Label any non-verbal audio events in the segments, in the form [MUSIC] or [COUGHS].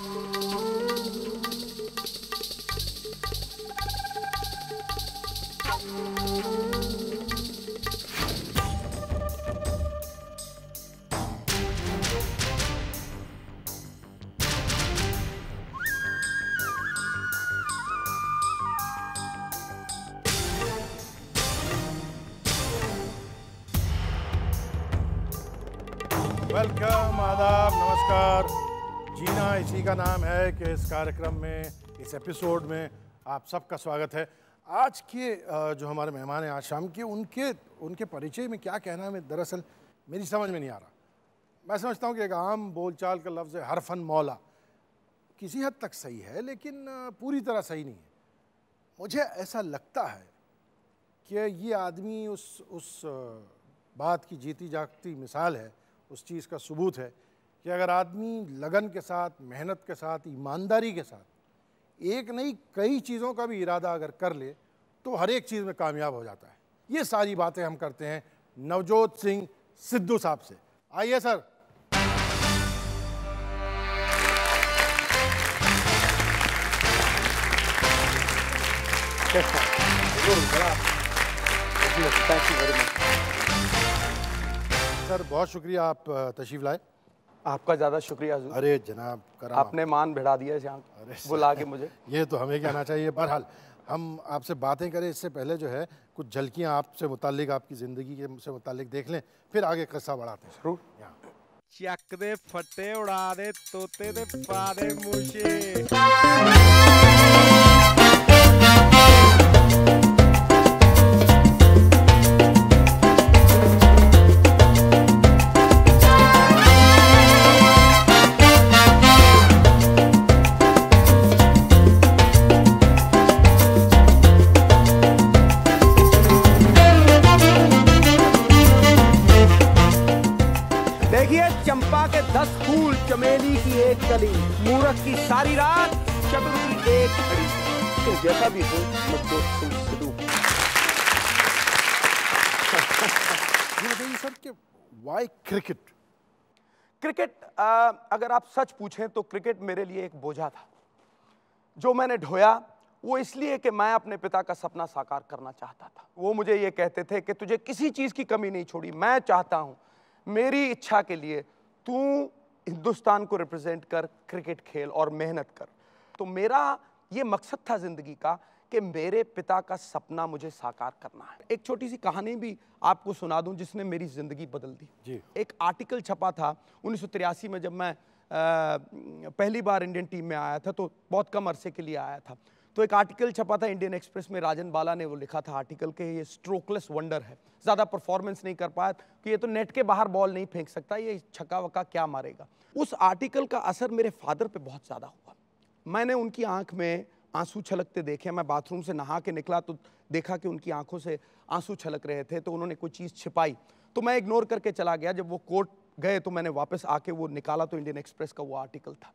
Thank you. नाम है कि इस कार्यक्रम में इस एपिसोड में आप सबका स्वागत है आज के जो हमारे मेहमान हैं आज शाम के उनके उनके परिचय में क्या कहना है दरअसल मेरी समझ में नहीं आ रहा मैं समझता हूँ कि एक आम बोलचाल का लफ्ज़ है हर फन मौला किसी हद तक सही है लेकिन पूरी तरह सही नहीं है मुझे ऐसा लगता है कि ये आदमी उस उस बात की जीती जागती मिसाल है उस चीज़ का सबूत है कि अगर आदमी लगन के साथ मेहनत के साथ ईमानदारी के साथ एक नहीं कई चीज़ों का भी इरादा अगर कर ले तो हर एक चीज़ में कामयाब हो जाता है ये सारी बातें हम करते हैं नवजोत सिंह सिद्धू साहब से आइए सर सर बहुत शुक्रिया आप तशीफ लाए आपका ज़्यादा शुक्रिया अरे जनाब कराम आपने मान भिड़ा दिया यहाँ बुला के मुझे [LAUGHS] ये तो हमें कहना चाहिए बहरहाल हम आपसे बातें करें इससे पहले जो है कुछ झलकियाँ आपसे मुतलिक आपकी ज़िंदगी के से मुतलिक देख लें फिर आगे कस्सा बढ़ाते हैं शुरू चक दे फटे उड़ा दे तोते दे पा दे ਮੂਸ਼ੇ जैसा भी हो मुझको सर के वाई क्रिकेट क्रिकेट अगर आप सच पूछें तो क्रिकेट मेरे लिए एक बोझा था जो मैंने ढोया वो इसलिए कि मैं अपने पिता का सपना साकार करना चाहता था वो मुझे ये कहते थे कि तुझे किसी चीज़ की कमी नहीं छोड़ी मैं चाहता हूँ मेरी इच्छा के लिए तू हिंदुस्तान को रिप्रेजेंट कर क्रिकेट खेल और मेहनत कर तो मेरा ये मकसद था ज़िंदगी का कि मेरे पिता का सपना मुझे साकार करना है एक छोटी सी कहानी भी आपको सुना दूं जिसने मेरी ज़िंदगी बदल दी जी एक आर्टिकल छपा था उन्नीस में जब मैं आ, पहली बार इंडियन टीम में आया था तो बहुत कम अरसे के लिए आया था तो एक आर्टिकल छपा था इंडियन एक्सप्रेस में राजन बाला ने वो लिखा था आर्टिकल के ये स्ट्रोकलेस वंडर है ज़्यादा परफॉर्मेंस नहीं कर पाया कि तो ये तो नेट के बाहर बॉल नहीं फेंक सकता ये छक्का वक्का क्या मारेगा उस आर्टिकल का असर मेरे फादर पे बहुत ज़्यादा हुआ मैंने उनकी आंख में आंसू छलकते देखे मैं बाथरूम से नहा के निकला तो देखा कि उनकी आंखों से आंसू छलक रहे थे तो उन्होंने कोई चीज़ छिपाई तो मैं इग्नोर करके चला गया जब वो कोर्ट गए तो मैंने वापस आके वो निकाला तो इंडियन एक्सप्रेस का वो आर्टिकल था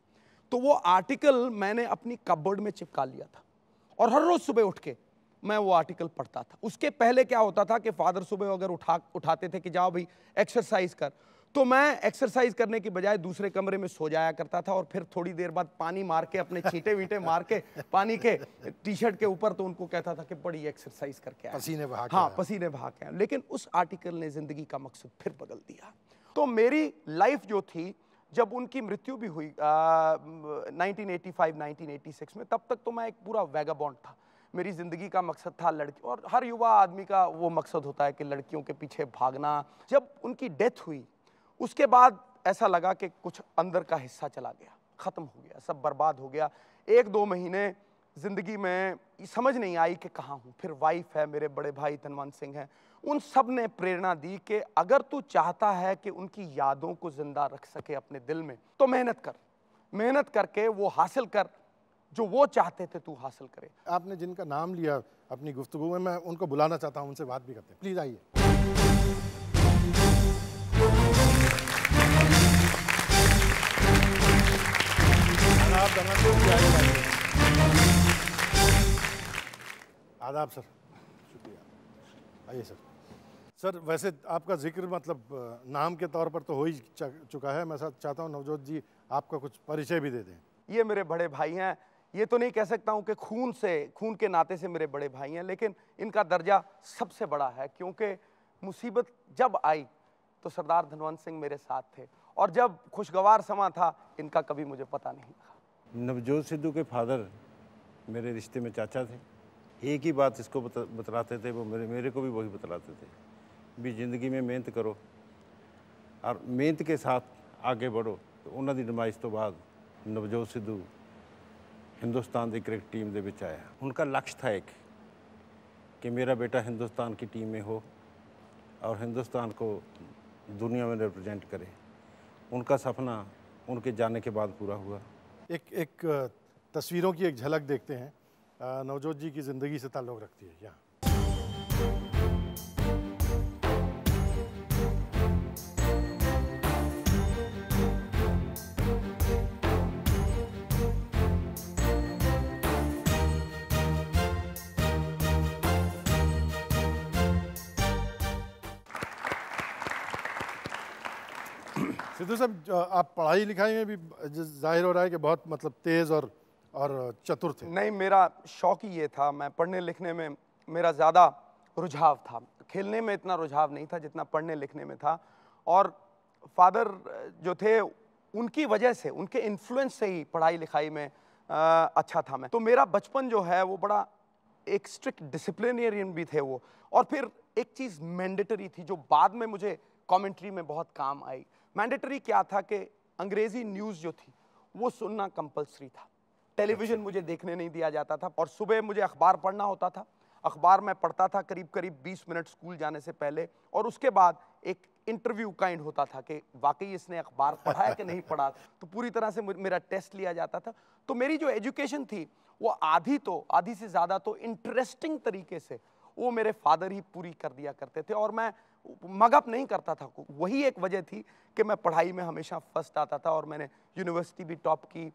तो वो आर्टिकल मैंने अपनी कबर्ड में चिपका लिया था और हर रोज़ सुबह उठ के मैं वो आर्टिकल पढ़ता था उसके पहले क्या होता था कि फादर सुबह अगर उठा उठाते थे कि जाओ भाई एक्सरसाइज कर तो मैं एक्सरसाइज करने की बजाय दूसरे कमरे में सो जाया करता था और फिर थोड़ी देर बाद पानी मार के अपने छीटे वीटे मार के पानी के टी शर्ट के ऊपर तो उनको कहता था कि बड़ी एक्सरसाइज करके पसीने भाग हाँ पसीने भाग के लेकिन उस आर्टिकल ने जिंदगी का मकसद फिर बदल दिया तो मेरी लाइफ जो थी जब उनकी मृत्यु भी हुई आ, 1985 1986 में तब तक तो मैं एक पूरा वैगाबॉन्ड था मेरी ज़िंदगी का मकसद था लड़की और हर युवा आदमी का वो मकसद होता है कि लड़कियों के पीछे भागना जब उनकी डेथ हुई उसके बाद ऐसा लगा कि कुछ अंदर का हिस्सा चला गया ख़त्म हो गया सब बर्बाद हो गया एक दो महीने ज़िंदगी में समझ नहीं आई कि कहाँ हूँ फिर वाइफ है मेरे बड़े भाई धनवंत सिंह हैं उन सब ने प्रेरणा दी कि अगर तू चाहता है कि उनकी यादों को ज़िंदा रख सके अपने दिल में तो मेहनत कर मेहनत करके वो हासिल कर जो वो चाहते थे तू हासिल करे आपने जिनका नाम लिया अपनी गुफ्तु में मैं उनको बुलाना चाहता हूँ उनसे बात भी करते हैं प्लीज़ आइए जनाब आइए आदाब सर शुक्रिया आइए सर सर वैसे आपका जिक्र मतलब नाम के तौर पर तो हो ही चुका है मैं साथ चाहता हूँ नवजोत जी आपका कुछ परिचय भी दे दें ये मेरे बड़े भाई हैं ये तो नहीं कह सकता हूँ कि खून से खून के नाते से मेरे बड़े भाई हैं लेकिन इनका दर्जा सबसे बड़ा है क्योंकि मुसीबत जब आई तो सरदार धनवंत सिंह मेरे साथ थे और जब खुशगवार समा था इनका कभी मुझे पता नहीं था नवजोत सिद्धू के फादर मेरे रिश्ते में चाचा थे एक ही बात इसको बता, बतलाते थे वो मेरे मेरे को भी वही बतलाते थे भी ज़िंदगी में मेहनत करो और मेहनत के साथ आगे बढ़ो तो उन्होंने नुमाइश तो बाद नवजोत सिद्धू हिंदुस्तान की क्रिकेट टीम के ਦੇ आया उनका लक्ष्य था एक कि मेरा बेटा हिंदुस्तान की टीम में हो और हिंदुस्तान को दुनिया में रिप्रेजेंट करे उनका सपना उनके जाने के बाद पूरा हुआ एक एक तस्वीरों की एक झलक देखते हैं नवजोत जी की ज़िंदगी से ताल्लुक़ रखती है यहाँ सिद्धू साहब आप पढ़ाई लिखाई में भी जाहिर हो रहा है कि बहुत मतलब तेज़ और और चतुर थे नहीं मेरा शौक ही ये था मैं पढ़ने लिखने में मेरा ज़्यादा रुझाव था खेलने में इतना रुझाव नहीं था जितना पढ़ने लिखने में था और फादर जो थे उनकी वजह से उनके इन्फ्लुएंस से ही पढ़ाई लिखाई में आ, अच्छा था मैं तो मेरा बचपन जो है वो बड़ा एक स्ट्रिक्ट डिसिप्लिनेरियन भी थे वो और फिर एक चीज़ मैंडेटरी थी जो बाद में मुझे कमेंट्री में बहुत काम आई मैंडेटरी क्या था कि अंग्रेजी न्यूज़ जो थी वो सुनना कंपलसरी था टेलीविज़न अच्छा। मुझे देखने नहीं दिया जाता था और सुबह मुझे अखबार पढ़ना होता था अखबार में पढ़ता था करीब करीब 20 मिनट स्कूल जाने से पहले और उसके बाद एक इंटरव्यू काइंड होता था कि वाकई इसने अखबार पढ़ा है कि नहीं [LAUGHS] पढ़ा तो पूरी तरह से मेरा टेस्ट लिया जाता था तो मेरी जो एजुकेशन थी वो आधी तो आधी से ज़्यादा तो इंटरेस्टिंग तरीके से वो मेरे फादर ही पूरी कर दिया करते थे और मैं मगअप नहीं करता था वही एक वजह थी कि मैं पढ़ाई में हमेशा फर्स्ट आता था और मैंने यूनिवर्सिटी भी टॉप की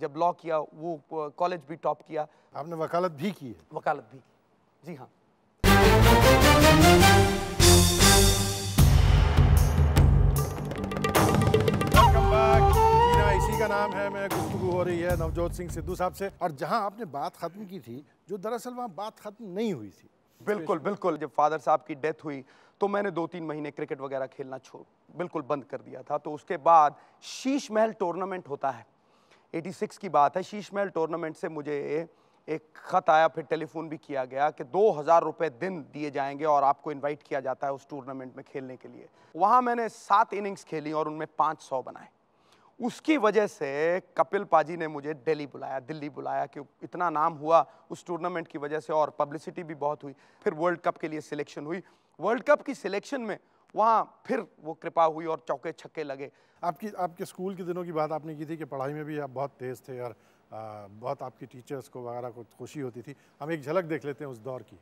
जब लॉ किया वो कॉलेज भी टॉप किया आपने वकालत भी की है वकालत भी की जी हाँ इसी का नाम है मैं गुफ्तु हो रही है नवजोत सिंह सिद्धू साहब से और जहां आपने बात खत्म की थी जो दरअसल वहां बात खत्म नहीं हुई थी बिल्कुल बिल्कुल जब फादर साहब की डेथ हुई तो मैंने दो तीन महीने क्रिकेट वगैरह खेलना छोड़ बिल्कुल बंद कर दिया था तो उसके बाद शीश महल टूर्नामेंट होता है 86 की बात है शीश महल टूर्नामेंट से मुझे एक ख़त आया फिर टेलीफोन भी किया गया कि दो हज़ार रुपये दिन दिए जाएंगे और आपको इनवाइट किया जाता है उस टूर्नामेंट में खेलने के लिए वहाँ मैंने सात इनिंग्स खेली और उनमें पाँच सौ बनाए उसकी वजह से कपिल पाजी ने मुझे दिल्ली बुलाया दिल्ली बुलाया कि इतना नाम हुआ उस टूर्नामेंट की वजह से और पब्लिसिटी भी बहुत हुई फिर वर्ल्ड कप के लिए सिलेक्शन हुई वर्ल्ड कप की सिलेक्शन में वहाँ फिर वो कृपा हुई और चौके छक्के लगे आपकी आपके स्कूल के दिनों की बात आपने की थी कि पढ़ाई में भी आप बहुत तेज़ थे और आ, बहुत आपकी टीचर्स को वगैरह को खुशी होती थी हम एक झलक देख लेते हैं उस दौर की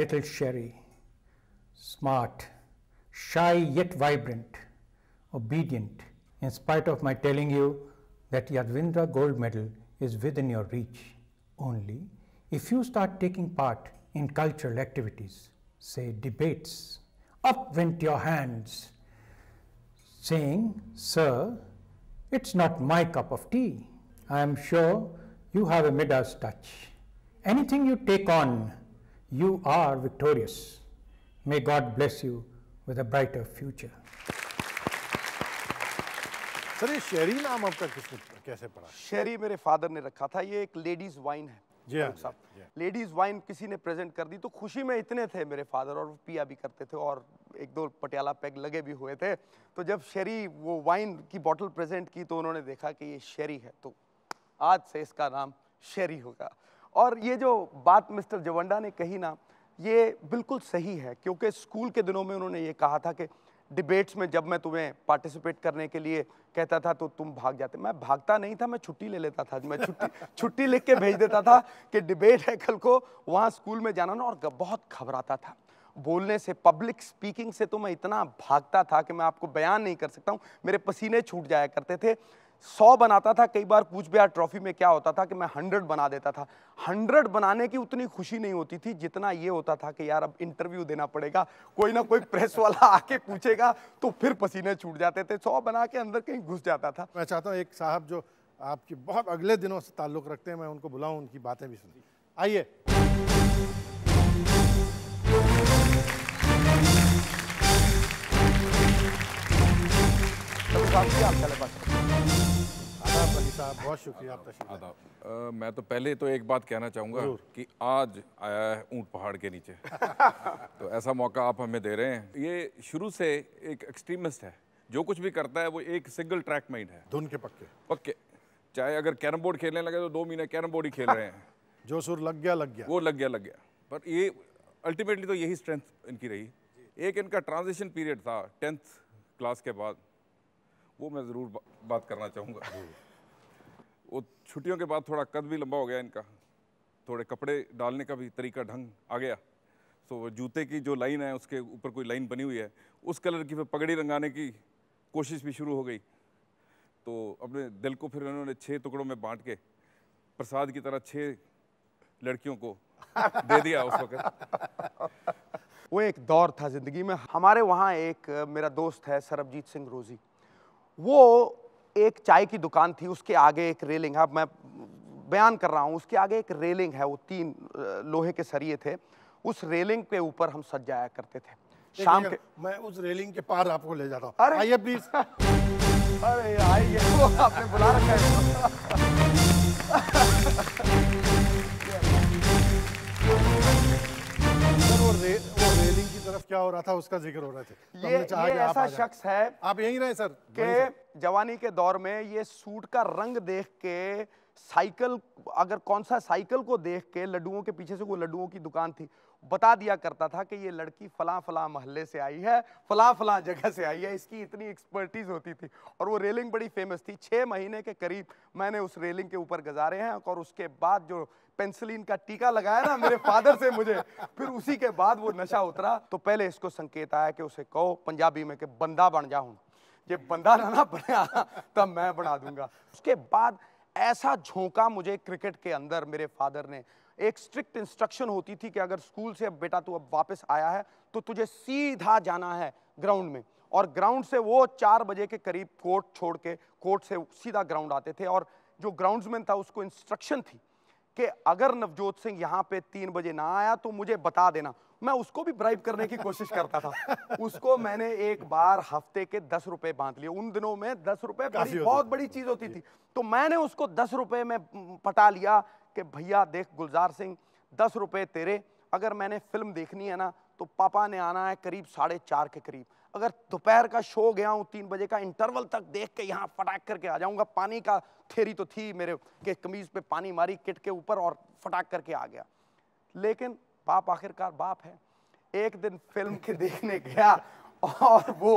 little Sherry, smart, shy yet vibrant, obedient, in spite of my telling you that Yadvindra gold medal is within your reach only if you start taking part in cultural activities, say debates. Up went your hands, saying, Sir, it's not my cup of tea. I am sure you have a Midas touch. Anything you take on you are victorious. May God bless you with a brighter future. Sir ये शेरी नाम आपका किसने कैसे पड़ा शेरी मेरे father ने रखा था ये एक लेडीज वाइन है जी हाँ साहब हाँ। लेडीज वाइन किसी ने प्रेजेंट कर दी तो खुशी में इतने थे मेरे फादर और पिया भी करते थे और एक दो पटियाला पैग लगे भी हुए थे तो जब शेरी वो वाइन की बॉटल प्रेजेंट की तो उन्होंने देखा कि ये शेरी है तो आज से इसका नाम शेरी होगा और ये जो बात मिस्टर जवंडा ने कही ना ये बिल्कुल सही है क्योंकि स्कूल के दिनों में उन्होंने ये कहा था कि डिबेट्स में जब मैं तुम्हें पार्टिसिपेट करने के लिए कहता था तो तुम भाग जाते मैं भागता नहीं था मैं छुट्टी ले लेता था मैं छुट्टी [LAUGHS] छुट्टी लिख के भेज देता था कि डिबेट है कल को वहाँ स्कूल में जाना ना और बहुत घबराता था बोलने से पब्लिक स्पीकिंग से तो मैं इतना भागता था कि मैं आपको बयान नहीं कर सकता हूँ मेरे पसीने छूट जाया करते थे सौ बनाता था कई बार पूछ बिहार ट्रॉफी में क्या होता था कि मैं हंड्रेड बना देता था हंड्रेड बनाने की उतनी खुशी नहीं होती थी जितना ये होता था कि यार अब इंटरव्यू देना पड़ेगा कोई ना कोई प्रेस वाला [LAUGHS] आके पूछेगा तो फिर पसीने छूट जाते थे सौ बना के अंदर कहीं घुस जाता था मैं चाहता हूँ एक साहब जो आपकी बहुत अगले दिनों से ताल्लुक रखते हैं मैं उनको बुलाऊँ उनकी बातें भी सुनी आइए मैं तो पहले तो एक बात कहना चाहूँगा कि आज आया है ऊँट पहाड़ के नीचे [LAUGHS] तो ऐसा मौका आप हमें दे रहे हैं ये शुरू से एक एक्सट्रीमिस्ट है जो कुछ भी करता है वो एक सिंगल ट्रैक माइंड है धुन के पक्के पक्के चाहे अगर कैरम बोर्ड खेलने लगे तो दो महीने कैरम बोर्ड ही खेल रहे हैं [LAUGHS] जो सुर लग गया लग गया वो लग गया लग गया पर ये अल्टीमेटली तो यही स्ट्रेंथ इनकी रही एक इनका ट्रांजिशन पीरियड था टेंथ क्लास के बाद वो मैं ज़रूर बा, बात करना चाहूँगा वो छुट्टियों के बाद थोड़ा कद भी लंबा हो गया इनका थोड़े कपड़े डालने का भी तरीका ढंग आ गया तो जूते की जो लाइन है उसके ऊपर कोई लाइन बनी हुई है उस कलर की फिर पगड़ी रंगाने की कोशिश भी शुरू हो गई तो अपने दिल को फिर उन्होंने छः टुकड़ों में बांट के प्रसाद की तरह छः लड़कियों को दे दिया उस वक्त वो एक दौर था ज़िंदगी में हमारे वहाँ एक मेरा दोस्त है सरबजीत सिंह रोज़ी वो एक चाय की दुकान थी उसके आगे एक रेलिंग है मैं बयान कर रहा हूँ उसके आगे एक रेलिंग है वो तीन लोहे के सरिये थे उस रेलिंग के ऊपर हम सज जाया करते थे शाम के मैं उस रेलिंग के पार आपको ले जाता हूँ अरे आइए प्लीज [LAUGHS] अरे आइए आपने बुला रखा है [LAUGHS] वो, रे, वो रेलिंग तरफ क्या हो रहा था उसका जिक्र हो रहा था तो ये, तो ये ऐसा शख्स है आप यही रहे सर के जवानी के दौर में ये सूट का रंग देख के साइकिल अगर कौन सा साइकिल को देख के लड्डुओं के पीछे से वो लड्डुओं की दुकान थी बता दिया करता था कि ये लड़की फला फला मोहल्ले से आई है फला फला जगह से आई है इसकी इतनी एक्सपर्टीज़ होती थी और वो रेलिंग बड़ी फेमस थी छः महीने के करीब मैंने उस रेलिंग के ऊपर गुजारे हैं और उसके बाद जो पेंसिलिन का टीका लगाया ना मेरे फादर से मुझे फिर उसी के बाद वो नशा उतरा तो पहले इसको संकेत आया कि उसे कहो पंजाबी में कि बंदा बन जाऊँ ये बंदा ना ना बना तब मैं बना दूंगा उसके बाद ऐसा झोंका मुझे क्रिकेट के अंदर मेरे फादर ने एक स्ट्रिक्ट इंस्ट्रक्शन होती थी कि अगर स्कूल से अब बेटा तू अब वापस आया है तो तुझे सीधा जाना है ग्राउंड में और ग्राउंड से वो चार बजे के करीब कोर्ट छोड़ के कोर्ट से सीधा ग्राउंड आते थे और जो ग्राउंड्समैन था उसको इंस्ट्रक्शन थी कि अगर नवजोत सिंह यहाँ पे तीन बजे ना आया तो मुझे बता देना मैं उसको भी ब्राइब करने की कोशिश करता था उसको मैंने एक बार हफ्ते के दस रुपए बांध लिए उन दिनों में दस रुपए बहुत बड़ी चीज होती थी तो मैंने उसको दस रुपए में पटा लिया कि भैया देख गुलजार सिंह दस रुपये तेरे अगर मैंने फिल्म देखनी है ना तो पापा ने आना है करीब साढ़े चार के करीब अगर दोपहर का शो गया हूँ तीन बजे का इंटरवल तक देख के यहाँ फटाक करके आ जाऊँगा पानी का थेरी तो थी मेरे के कमीज पे पानी मारी किट के ऊपर और फटाक करके आ गया लेकिन बाप आखिरकार बाप है एक दिन फिल्म के देखने गया और वो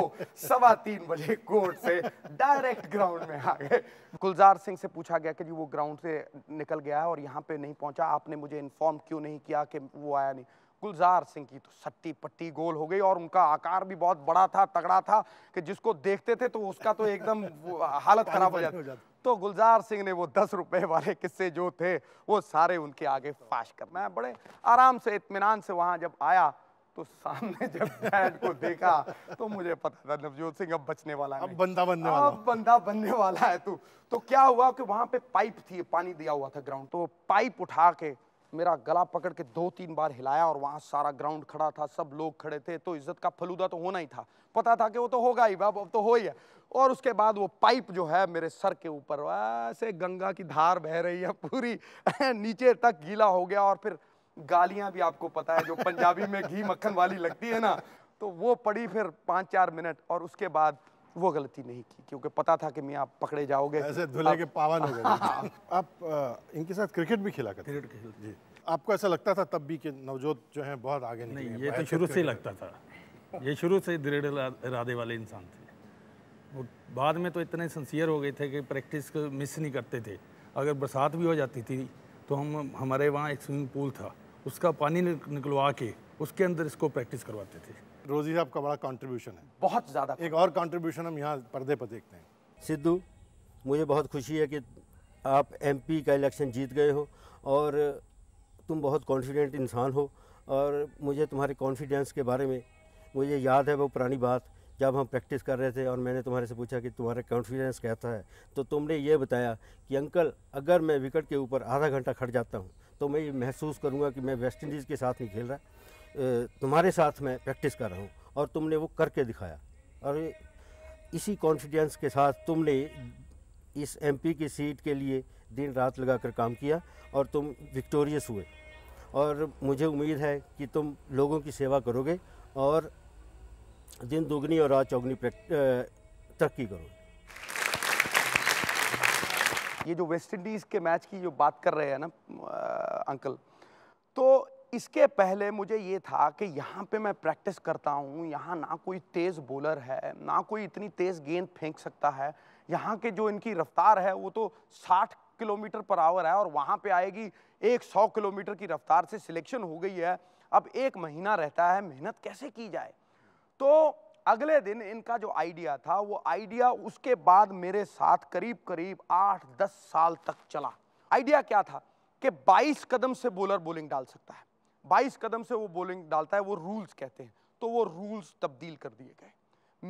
सवा तीन बजे कोर्ट से डायरेक्ट ग्राउंड में आ गए गुलजार सिंह से पूछा गया कि जी वो ग्राउंड से निकल गया है और यहाँ पे नहीं पहुंचा आपने मुझे इन्फॉर्म क्यों नहीं किया कि वो आया नहीं गुलजार सिंह की तो सट्टी पट्टी गोल हो गई और उनका आकार भी बहुत बड़ा था तगड़ा था कि जिसको देखते थे तो उसका तो एकदम हालत खराब हो जाती तो गुलजार सिंह ने वो दस रुपए वाले किस्से जो थे वो सारे उनके आगे फाश करना है बड़े आराम से इतमान से वहां जब आया तो सामने जब बैट को देखा तो मुझे पता था नवजोत सिंह अब बचने वाला है अब बंदा बनने वाला अब बंदा बनने वाला है तू तो क्या हुआ कि वहां पे पाइप थी पानी दिया हुआ था ग्राउंड तो पाइप उठा के मेरा गला पकड़ के दो तीन बार हिलाया और वहां सारा ग्राउंड खड़ा था सब लोग खड़े थे तो इज्जत का फलूदा तो होना ही था पता था कि वो तो होगा ही बाप अब तो हो ही है और उसके बाद वो पाइप जो है मेरे सर के ऊपर ऐसे गंगा की धार बह रही है पूरी [LAUGHS] नीचे तक गीला हो गया और फिर गालियां भी आपको पता है जो पंजाबी में घी मक्खन वाली लगती है ना तो वो पड़ी फिर पाँच चार मिनट और उसके बाद वो गलती नहीं की क्योंकि पता था कि मैं आप पकड़े जाओगे ऐसे धुले के पावन हो गए [LAUGHS] हाँ। आप इनके साथ क्रिकेट भी खेला करते क्रिकेट खेल जी आपको ऐसा लगता था तब भी कि नवजोत जो है बहुत आगे नहीं ये तो शुरू से ही लगता था ये शुरू से दृढ़ इरादे वाले इंसान थे वो बाद में तो इतने सिंसियर हो गए थे कि प्रैक्टिस मिस नहीं करते थे अगर बरसात भी हो जाती थी तो हम हमारे वहाँ एक स्विमिंग पूल था उसका पानी निकलवा के उसके अंदर इसको प्रैक्टिस करवाते थे रोजी साहब का बड़ा कंट्रीब्यूशन है बहुत ज़्यादा एक और कंट्रीब्यूशन हम यहाँ पर्दे पर देखते हैं सिद्धू मुझे बहुत खुशी है कि आप एमपी का इलेक्शन जीत गए हो और तुम बहुत कॉन्फिडेंट इंसान हो और मुझे तुम्हारे कॉन्फिडेंस के बारे में मुझे याद है वो पुरानी बात जब हम प्रैक्टिस कर रहे थे और मैंने तुम्हारे से पूछा कि तुम्हारा कॉन्फिडेंस कैसा है तो तुमने ये बताया कि अंकल अगर मैं विकेट के ऊपर आधा घंटा खड़ जाता हूँ तो मैं ये महसूस करूँगा कि मैं वेस्ट इंडीज़ के साथ नहीं खेल रहा तुम्हारे साथ मैं प्रैक्टिस कर रहा हूँ और तुमने वो करके दिखाया और इसी कॉन्फिडेंस के साथ तुमने इस एमपी की सीट के लिए दिन रात लगाकर काम किया और तुम विक्टोरियस हुए और मुझे उम्मीद है कि तुम लोगों की सेवा करोगे और दिन दोगुनी और रात चौगनी तरक्की करोगे ये जो वेस्ट इंडीज़ के मैच की जो बात कर रहे हैं ना अंकल तो इसके पहले मुझे ये था कि यहाँ पे मैं प्रैक्टिस करता हूँ यहाँ ना कोई तेज़ बॉलर है ना कोई इतनी तेज़ गेंद फेंक सकता है यहाँ के जो इनकी रफ्तार है वो तो 60 किलोमीटर पर आवर है और वहाँ पे आएगी 100 किलोमीटर की रफ्तार से सिलेक्शन हो गई है अब एक महीना रहता है मेहनत कैसे की जाए तो अगले दिन इनका जो आइडिया था वो आइडिया उसके बाद मेरे साथ करीब करीब आठ दस साल तक चला आइडिया क्या था कि 22 कदम से बॉलर बॉलिंग डाल सकता है 22 कदम से वो बॉलिंग डालता है वो रूल्स कहते हैं तो वो रूल्स तब्दील कर दिए गए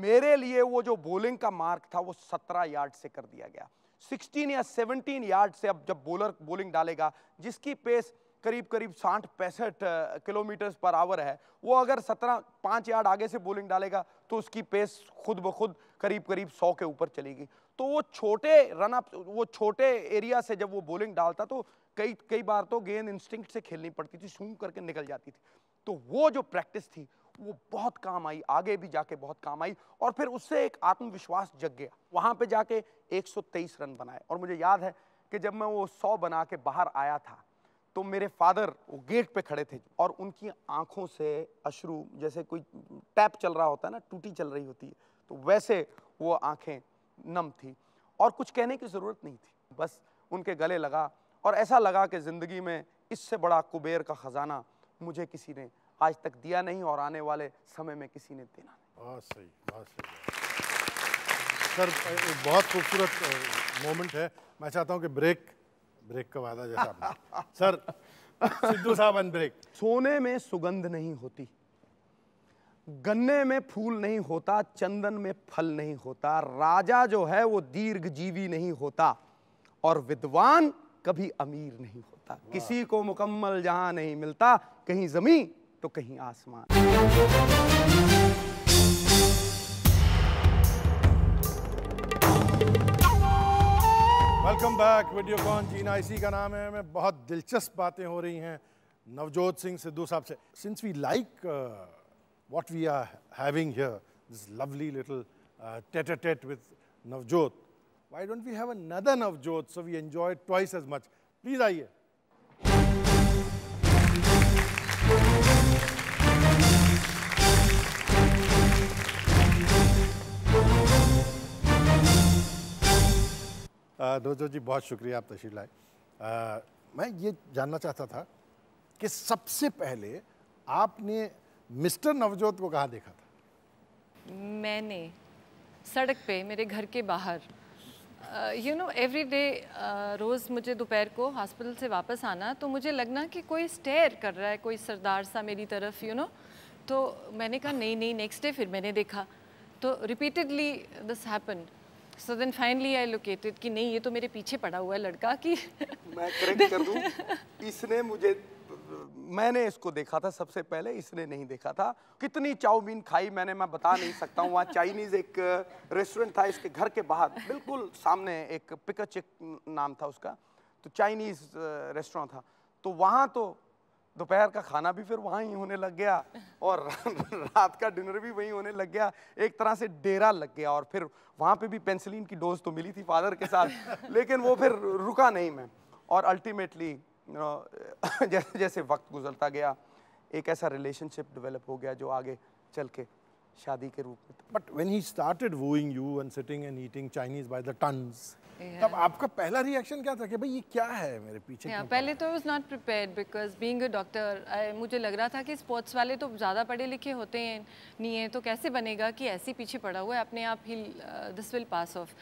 मेरे लिए वो जो बॉलिंग का मार्क था वो 17 यार्ड से कर दिया गया 16 या 17 यार्ड से अब जब बॉलर बॉलिंग डालेगा जिसकी पेस करीब करीब साठ पैंसठ किलोमीटर पर आवर है वो अगर सत्रह पाँच यार्ड आगे से बॉलिंग डालेगा तो उसकी पेस खुद ब खुद करीब करीब सौ के ऊपर चलेगी तो वो छोटे रन अप वो छोटे एरिया से जब वो बॉलिंग डालता तो कई कई बार तो गेंद इंस्टिंक्ट से खेलनी पड़ती थी सूंघ करके निकल जाती थी तो वो जो प्रैक्टिस थी वो बहुत काम आई आगे भी जाके बहुत काम आई और फिर उससे एक आत्मविश्वास जग गया वहाँ पे जाके 123 रन बनाए और मुझे याद है कि जब मैं वो 100 बना के बाहर आया था तो मेरे फादर वो गेट पे खड़े थे और उनकी आंखों से अश्रु जैसे कोई टैप चल रहा होता है ना टूटी चल रही होती है तो वैसे वो आंखें नम थी और कुछ कहने की ज़रूरत नहीं थी बस उनके गले लगा और ऐसा लगा कि ज़िंदगी में इससे बड़ा कुबेर का ख़जाना मुझे किसी ने आज तक दिया नहीं और आने वाले समय में किसी ने देना नहीं बहुत सही बहुत सही सर एक बहुत खूबसूरत मोमेंट है मैं चाहता हूँ कि ब्रेक ब्रेक का वादा जैसा [LAUGHS] सर सिद्धू साहब अन ब्रेक सोने में सुगंध नहीं होती गन्ने में फूल नहीं होता चंदन में फल नहीं होता राजा जो है वो दीर्घजीवी नहीं होता और विद्वान कभी अमीर नहीं होता किसी को मुकम्मल जहां नहीं मिलता कहीं जमी तो कहीं आसमान वेलकम बैक वीडियो कॉन जीन आईसी का नाम है मैं बहुत दिलचस्प बातें हो रही हैं नवजोत सिंह सिद्धू साहब से since we like what we are having here this lovely little tete tete with Navjot why don't we have another Navjot so we enjoy twice as much please आइए नोजो जी बहुत शुक्रिया आप तशील लाए मैं ये जानना चाहता था कि सबसे पहले आपने मिस्टर नवजोत को कहाँ देखा था मैंने सड़क पे मेरे घर के बाहर यू नो एवरी डे रोज़ मुझे दोपहर को हॉस्पिटल से वापस आना तो मुझे लगना कि कोई स्टेयर कर रहा है कोई सरदार सा मेरी तरफ यू you नो know? तो मैंने कहा नहीं नहीं नेक्स्ट डे फिर मैंने देखा तो repeatedly this happen so then finally I located कि नहीं ये तो मेरे पीछे पड़ा हुआ है लड़का कि मैं करेक्ट कर दूं [LAUGHS] इसने मुझे मैंने इसको देखा था सबसे पहले इसने नहीं देखा था कितनी चाउमीन खाई मैंने मैं बता नहीं सकता हूँ वहाँ चाइनीज़ एक रेस्टोरेंट uh, था इसके घर के बाहर बिल्कुल सामने एक पिकचिक नाम था उसका तो चाइनीज़ रेस्टोरेंट uh, था तो वहाँ तो दोपहर का खाना भी फिर वहाँ ही होने लग गया और [LAUGHS] रात का डिनर भी वहीं होने लग गया एक तरह से डेरा लग गया और फिर वहाँ पे भी पेंसिलिन की डोज तो मिली थी फादर के साथ [LAUGHS] लेकिन वो फिर रुका नहीं मैं और अल्टीमेटली [LAUGHS] जैसे जैसे वक्त गुजरता गया एक ऐसा रिलेशनशिप डेवलप हो गया जो आगे चल के शादी के रूप में but when he started wooing you and sitting and eating Chinese by the ton तब तो आपका पहला रिएक्शन क्या था कि भाई ये क्या है मेरे पीछे yeah, पहले तो I was not prepare because being a doctor मुझे लग रहा था कि स्पोर्ट्स वाले तो ज़्यादा पढ़े लिखे होते हैं नहीं है तो कैसे बनेगा कि ऐसे पीछे पड़ा हुआ है अपने आप ही this will pass off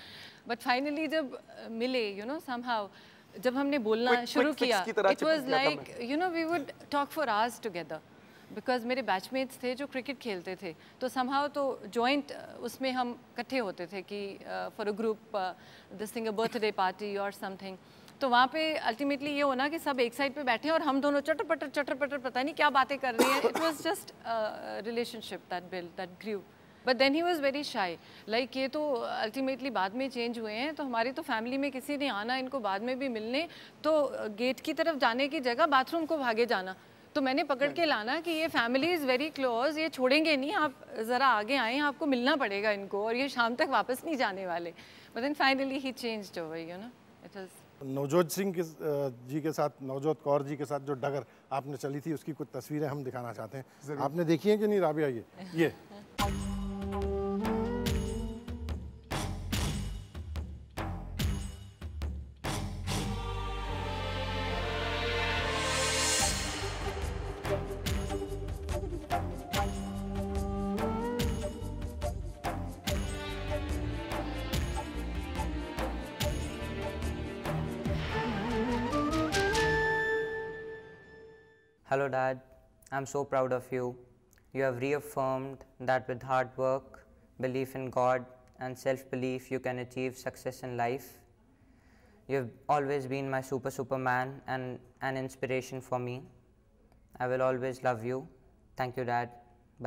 but finally जब uh, मिले यू नो सम जब हमने बोलना शुरू किया it was like you know we would talk for hours together because मेरे बैचमेट्स थे जो क्रिकेट खेलते थे तो समहाउ तो जॉइंट uh, उसमें हम इकट्ठे होते थे कि for a group this a birthday party और समथिंग तो वहाँ पे अल्टीमेटली ये होना कि सब एक साइड पे बैठे और हम दोनों चटर पटर चटर पटर पता नहीं क्या बातें कर रहे हैं it was just relationship that build that grew but then he was very shy like ये तो अल्टीमेटली बाद में चेंज हुए हैं तो हमारी तो फैमिली में किसी ने आना इनको बाद में भी मिलने तो गेट की तरफ जाने की जगह बाथरूम को भागे जाना तो मैंने पकड़ के लाना कि ये फैमिली इज़ वेरी क्लोज ये छोड़ेंगे नहीं आप ज़रा आगे आए आपको मिलना पड़ेगा इनको और ये शाम तक वापस नहीं जाने वाले but then finally he change गई you know it is Navjot Singh के जी के साथ नवजोत कौर जी के साथ जो डगर आपने चली थी उसकी कुछ तस्वीरें हम दिखाना चाहते हैं आपने देखी है कि नहीं राबिया ये [LAUGHS] ये I'm so proud of you. You have reaffirmed that with hard work, belief in God, and self belief, you can achieve success in life. You've always been my super superman and an inspiration for me. I will always love you. Thank you, Dad.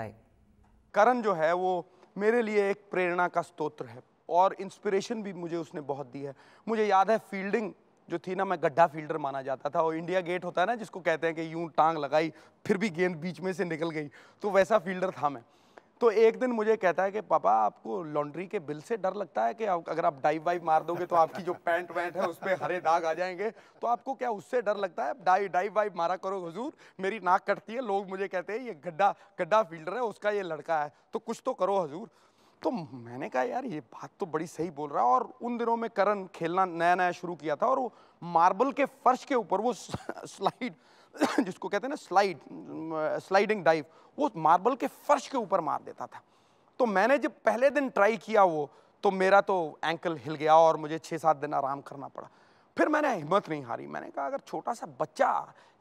Bye. करण जो है वो मेरे लिए एक प्रेरणा का स्तोत्र है और इंस्पिरेशन भी मुझे उसने बहुत दी है मुझे याद है फील्डिंग जो थी ना मैं गड्ढा फील्डर माना जाता था और इंडिया गेट होता है ना जिसको कहते हैं कि यूं टांग लगाई फिर भी गेंद बीच में से निकल गई तो वैसा फील्डर था मैं तो एक दिन मुझे कहता है कि पापा आपको लॉन्ड्री के बिल से डर लगता है कि अगर आप डाइव वाइव मार दोगे तो आपकी जो पैंट वैंट है उस पर हरे दाग आ जाएंगे तो आपको क्या उससे डर लगता है डाइव डाइव वाइव मारा करो हजूर मेरी नाक कटती है लोग मुझे कहते हैं ये गड्ढा गड्ढा फील्डर है उसका ये लड़का है तो कुछ तो करो हजूर तो मैंने कहा यार ये बात तो बड़ी सही बोल रहा है और उन दिनों में करण खेलना नया नया शुरू किया था और वो मार्बल के फर्श के ऊपर वो स्लाइड [COUGHS] जिसको कहते हैं ना स्लाइड स्लाइडिंग डाइव वो मार्बल के फर्श के ऊपर मार देता था तो मैंने जब पहले दिन ट्राई किया वो तो मेरा तो एंकल हिल गया और मुझे छः सात दिन आराम करना पड़ा फिर मैंने हिम्मत नहीं हारी मैंने कहा अगर छोटा सा बच्चा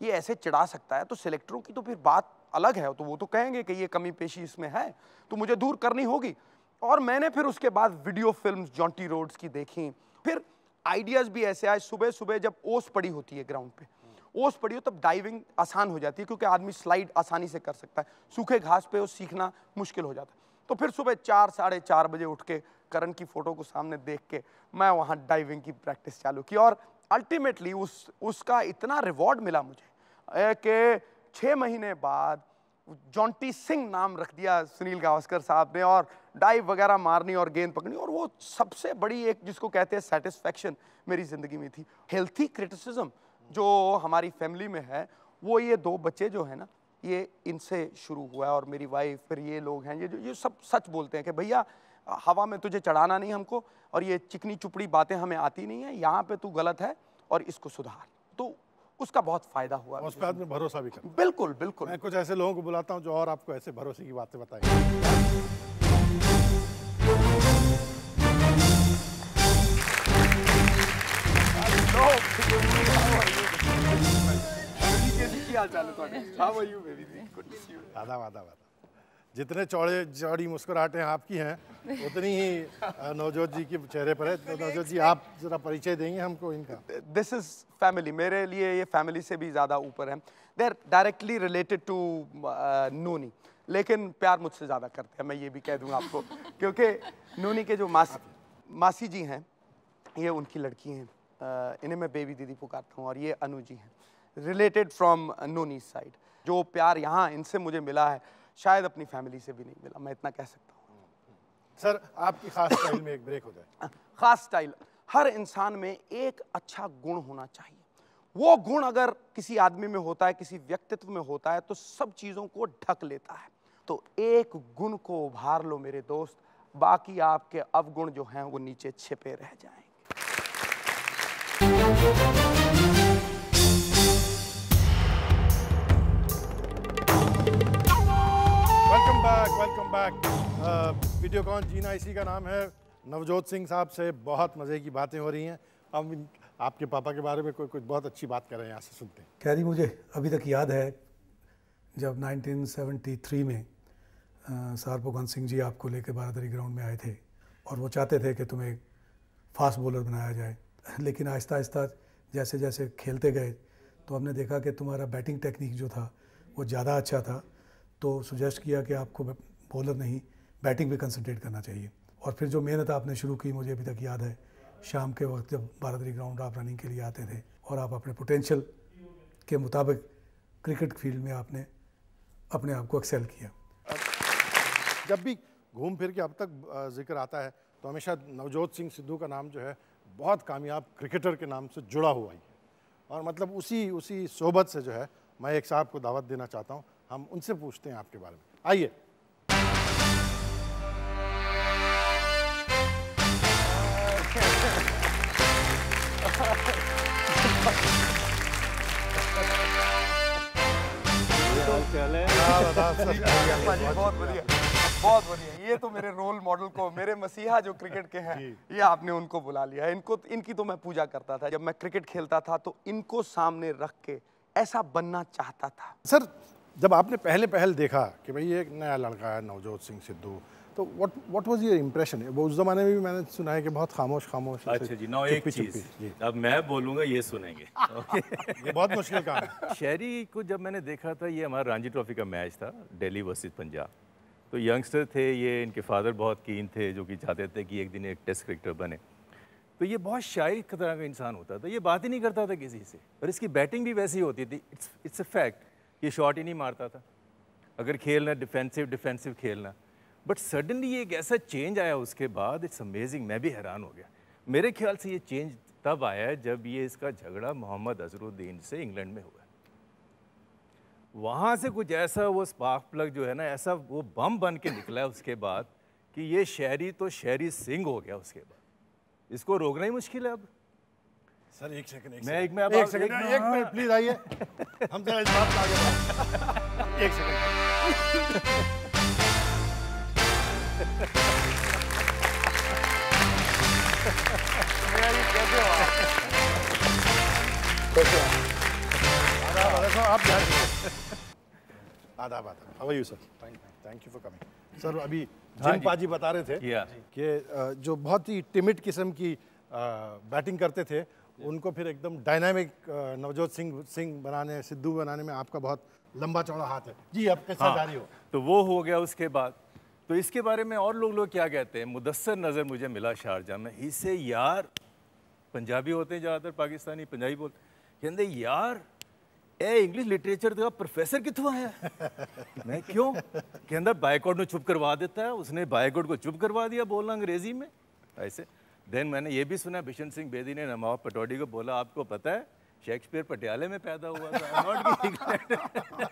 ये ऐसे चिढ़ा सकता है तो सिलेक्टरों की तो फिर बात अलग है तो वो तो कहेंगे कि ये कमी पेशी इसमें है तो मुझे दूर करनी होगी और मैंने फिर उसके बाद वीडियो फिल्म जॉन्टी रोड्स की देखी फिर आइडियाज़ भी ऐसे आए सुबह सुबह जब ओस पड़ी होती है ग्राउंड पे ओस पड़ी हो तब डाइविंग आसान हो जाती है क्योंकि आदमी स्लाइड आसानी से कर सकता है सूखे घास पे वो सीखना मुश्किल हो जाता है तो फिर सुबह चार साढ़े चार बजे उठ के करण की फ़ोटो को सामने देख के मैं वहाँ डाइविंग की प्रैक्टिस चालू की और अल्टीमेटली उस उसका इतना रिवॉर्ड मिला मुझे कि छः महीने बाद जॉन्टी सिंह नाम रख दिया सुनील गावस्कर साहब ने और डाइव वगैरह मारनी और गेंद पकड़नी और वो सबसे बड़ी एक जिसको कहते हैं सेटिस्फेक्शन मेरी ज़िंदगी में थी हेल्थी क्रिटिसिज्म जो हमारी फैमिली में है वो ये दो बच्चे जो है ना ये इनसे शुरू हुआ है और मेरी वाइफ फिर ये लोग हैं ये जो ये सब सच बोलते हैं कि भैया हवा में तुझे चढ़ाना नहीं हमको और ये चिकनी चुपड़ी बातें हमें आती नहीं है यहाँ पे तू गलत है और इसको सुधार तो उसका बहुत फायदा हुआ उस पर आदमी भरोसा भी कर बिल्कुल बिल्कुल मैं कुछ ऐसे लोगों को बुलाता हूँ जो और आपको ऐसे भरोसे की बातें बताएंगे जितने चौड़े चौड़ी मुस्कुराहटे आपकी हैं उतनी ही नवजोत जी के चेहरे पर है तो नवजोत जी आप जरा परिचय देंगे हमको इनका दिस इज फैमिली मेरे लिए ये फैमिली से भी ज़्यादा ऊपर है they are directly related to नोनी लेकिन प्यार मुझसे ज़्यादा करते हैं मैं ये भी कह दूंगा आपको [LAUGHS] क्योंकि नूनी के जो मासी मासी जी हैं ये उनकी लड़की हैं इन्हें मैं बेबी दीदी पुकारता हूँ और ये अनु जी हैं रिलेटेड फ्रॉम नूनी साइड जो प्यार यहाँ इनसे मुझे मिला है शायद अपनी फैमिली से भी नहीं मिला मैं इतना कह सकता हूँ सर आपकी खास स्टाइल में एक ब्रेक हो जाए [COUGHS] खास स्टाइल हर इंसान में एक अच्छा गुण होना चाहिए वो गुण अगर किसी आदमी में होता है किसी व्यक्तित्व में होता है तो सब चीज़ों को ढक लेता है तो एक गुण को उभार लो मेरे दोस्त बाकी आपके अवगुण जो हैं वो नीचे छिपे रह जाएंगे बैक वेलकम बैक कॉन जीना इसी का नाम है नवजोत सिंह साहब से बहुत मज़े की बातें हो रही हैं हम आपके पापा के बारे में कोई कुछ बहुत अच्छी बात कर रहे हैं यहाँ से सुनते हैं खैर मुझे अभी तक याद है जब 1973 में सार भगवंत सिंह जी आपको लेकर बारादरी ग्राउंड में आए थे और वो चाहते थे कि तुम्हें फास्ट बॉलर बनाया जाए [LAUGHS] लेकिन आहिस्ता आहिस्ता जैसे जैसे खेलते गए तो हमने देखा कि तुम्हारा बैटिंग टेक्निक जो था वो ज़्यादा अच्छा था तो सुजेस्ट किया कि आपको बॉलर नहीं बैटिंग पे कंसंट्रेट करना चाहिए और फिर जो मेहनत आपने शुरू की मुझे अभी तक याद है शाम के वक्त जब बारादरी ग्राउंड आप रनिंग के लिए आते थे और आप अपने पोटेंशियल के मुताबिक क्रिकेट फील्ड में आपने अपने आप को एक्सेल किया जब भी घूम फिर के अब तक जिक्र आता है तो हमेशा नवजोत सिंह सिद्धू का नाम जो है बहुत कामयाब क्रिकेटर के नाम से जुड़ा हुआ ही है और मतलब उसी उसी सोबत से जो है मैं एक साहब को दावत देना चाहता हूँ हम उनसे पूछते हैं आपके बारे में आइए हाँ, बहुत बढ़िया बहुत बढ़िया ये तो मेरे रोल मॉडल को मेरे मसीहा जो क्रिकेट के हैं ये आपने उनको बुला लिया इनको इनकी तो मैं पूजा करता था जब मैं क्रिकेट खेलता था तो इनको सामने रख के ऐसा बनना चाहता था सर जब आपने पहले पहल देखा कि भाई ये एक नया लड़का है नवजोत सिंह सिद्धू तो what what was your impression वो उस जमाने में भी मैंने सुना है कि बहुत खामोश खामोश अच्छा जी नौ एक चीज अब मैं बोलूंगा ये सुनेंगे ये बहुत मुश्किल काम है [LAUGHS] शहरी को जब मैंने देखा था ये हमारा रणजी ट्रॉफी का मैच था दिल्ली वर्सेस पंजाब तो यंगस्टर थे ये इनके फादर बहुत कीन थे जो कि चाहते थे कि एक दिन एक टेस्ट क्रिकेटर बने तो ये बहुत शायर तरह का इंसान होता था ये बात ही नहीं करता था किसी से और इसकी बैटिंग भी वैसी होती थी इट्स इट्स अ फैक्ट ये शॉट ही नहीं मारता था अगर खेलना डिफेंसिव डिफेंसिव खेलना बट सडनली एक ऐसा चेंज आया उसके बाद इट्स अमेजिंग मैं भी हैरान हो गया मेरे ख्याल से ये चेंज तब आया जब ये इसका झगड़ा मोहम्मद अजरुद्दीन से इंग्लैंड में हुआ वहाँ से कुछ ऐसा वो स्पार्क प्लग जो है ना ऐसा वो बम बन के निकला उसके बाद कि ये शहरी तो शहरी सिंह हो गया उसके बाद इसको रोकना ही मुश्किल है अब सर एक सेकंड एक मैं एक एक सेकंड एक मिनट प्लीज आइए हम जरा इस बात आगे एक सेकंड आप आदाब आदाब how are you sir thank you for coming sir अभी हाँ जिम पाजी बता रहे थे कि जो बहुत ही टिमिट किस्म की बैटिंग करते थे उनको फिर एकदम डायनामिक नवजोत सिंह सिंह बनाने सिद्धू बनाने में आपका बहुत लंबा चौड़ा हाथ है जी आप कैसे हाँ, हो तो वो हो गया उसके बाद तो इसके बारे में और लोग लोग क्या कहते हैं मुदस्सर नज़र मुझे मिला शारजा में इसे यार पंजाबी होते हैं ज़्यादातर पाकिस्तानी पंजाबी बोलते कहते यार ए इंग्लिश लिटरेचर का प्रोफेसर कितवा आया [LAUGHS] मैं क्यों के अंदर बायकॉट में चुप करवा देता है उसने बायकॉट को चुप करवा दिया बोलना अंग्रेजी में ऐसे देन मैंने ये भी सुना बिशन सिंह बेदी ने नवाब पटौडी को बोला आपको पता है शेक्सपियर पटियाले में पैदा हुआ था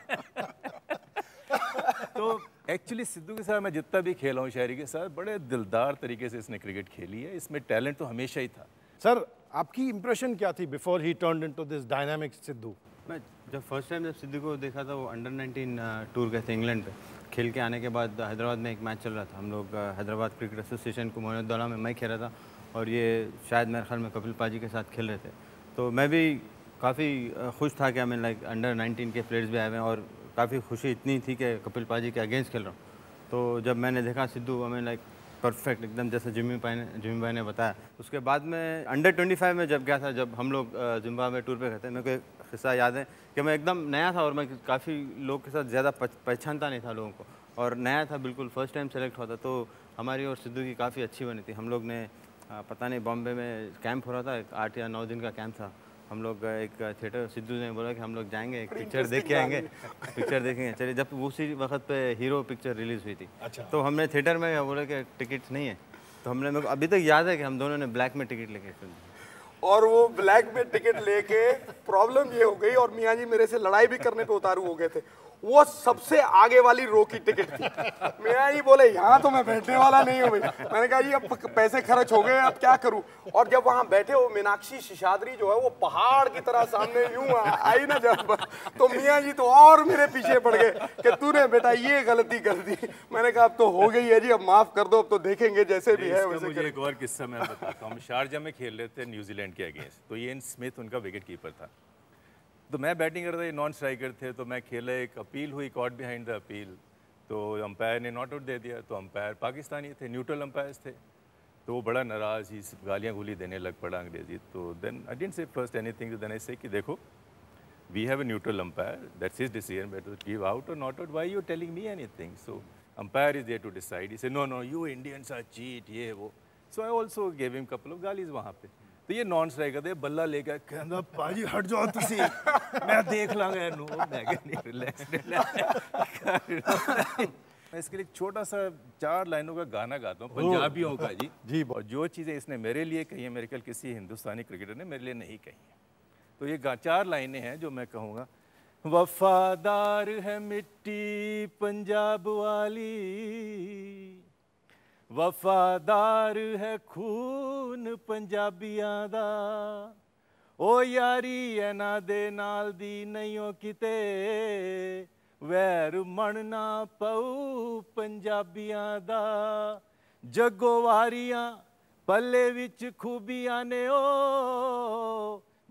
[LAUGHS] [LAUGHS] तो एक्चुअली सिद्धू के साथ मैं जितना भी खेला हूँ शायरी के साथ बड़े दिलदार तरीके से इसने क्रिकेट खेली है इसमें टैलेंट तो हमेशा ही था सर आपकी इम्प्रेशन क्या थी before he turn into this dynamic Sidhu मैं जब फर्स्ट टाइम जब सिद्धू को देखा था वो अंडर 19 टूर गए थे इंग्लैंड पे खेल के आने के बाद uh, हैदराबाद में एक मैच चल रहा था हम लोग uh, हैदराबाद क्रिकेट एसोसिएशन को मोहनदौला में मैं खेल रहा था और ये शायद मेरे ख्याल में कपिल पाजी के साथ खेल रहे थे तो मैं भी काफ़ी uh, खुश था कि हमें लाइक अंडर 19 के प्लेयर्स भी आए हुए हैं और काफ़ी खुशी इतनी थी कि कपिल पाजी के अगेंस्ट खेल रहा हूँ तो जब मैंने देखा सिद्धू हमें लाइक परफेक्ट एकदम जैसे जिमी भाई ने जिमी भाई ने बताया उसके बाद में अंडर 25 में जब गया था जब हम लोग जिम्बा में टूर पे गए थे मेरे को एक किस्सा याद है कि मैं एकदम नया था और मैं काफ़ी लोग के साथ ज़्यादा पहचानता नहीं था लोगों को और नया था बिल्कुल फर्स्ट टाइम सेलेक्ट हुआ था तो हमारी और सिद्धू की काफ़ी अच्छी बनी थी हम लोग ने पता नहीं बॉम्बे में कैंप हो रहा था आठ या नौ दिन का कैंप था हम लोग एक थिएटर सिद्धू ने बोला कि हम लोग जाएंगे एक पिक्चर देख के आएंगे पिक्चर देखेंगे चलिए जब उसी वक्त पे हीरो पिक्चर रिलीज़ हुई थी अच्छा। तो हमने थिएटर में बोला कि टिकट नहीं है तो हमने अभी तक याद है कि हम दोनों ने ब्लैक में टिकट लेके फिल्म और वो ब्लैक में टिकट लेके प्रॉब्लम ये हो गई और मियाँ जी मेरे से लड़ाई भी करने पे उतारू हो गए थे वो सबसे आगे वाली रो की टिकट थी मेरा ये बोले यहाँ तो मैं बैठने वाला नहीं हूँ भाई मैंने कहा ये अब पैसे खर्च हो गए अब क्या करूँ और जब वहाँ बैठे वो मीनाक्षी शिशादरी जो है वो पहाड़ की तरह सामने यूं आई ना जब तो मियाँ जी तो और मेरे पीछे पड़ गए कि तूने बेटा ये गलती कर दी मैंने कहा अब तो हो गई है जी अब माफ कर दो अब तो देखेंगे जैसे भी है वैसे मुझे एक और किस्सा मैं बताता हूँ शारजा में खेल रहे थे न्यूजीलैंड के अगेंस्ट तो ये स्मिथ उनका विकेट कीपर था तो मैं बैटिंग कर रहा था नॉन स्ट्राइकर थे तो मैं खेला एक अपील हुई कॉट बिहाइंड द अपील तो अंपायर ने नॉट आउट दे दिया तो अंपायर पाकिस्तानी थे न्यूट्रल अंपायर्स थे तो वो बड़ा नाराज़ ही गालियाँ गोली देने लग पड़ा अंग्रेजी तो then I didn't say first anything then I say कि देखो we have a neutral umpire that's is decision but give out और not out why you telling me anything so umpire is there to decide इसे no no you Indians are cheat ये वो so I also gave him couple of गालीज वहाँ पे ਤੇ ਇਹ non striker ਦੇ ਬੱਲਾ ਲੈ ਕੇ ਕਹਿੰਦਾ ਬਾਜੀ ਹਟ ਜਾਓ ਤੁਸੀਂ [LAUGHS] ਮੈਂ ਦੇਖ ਲਾਂਗਾ ਇਹਨੂੰ ਮੈਂ ਕਿਹਾ ਨਹੀਂ ਰਿਲੈਕਸ मैं इसके लिए छोटा सा चार लाइनों का गाना गाता हूँ पंजाबियों का जी जी बहुत जो चीज़ें इसने मेरे लिए कही है मेरे ख्याल किसी हिंदुस्तानी क्रिकेटर ने मेरे लिए नहीं कही है तो ये चार लाइनें हैं जो मैं कहूँगा वफादार है मिट्टी पंजाब वाली ਵਫਾਦਾਰ ਹੈ ਖੂਨ ਪੰਜਾਬੀਆਂ ਦਾ ਓ ਯਾਰੀ ਇਹਨਾਂ ਦੇ ਨਾਲ ਦੀ ਨਹੀਂਓ ਕਿਤੇ ਵੈਰ ਮਣਨਾ ਪਉ ਪੰਜਾਬੀਆਂ ਦਾ ਜੱਗੋ ਵਾਰੀਆਂ ਪੱਲੇ ਵਿੱਚ ਖੂਬੀਆਂ ਨੇ ਓ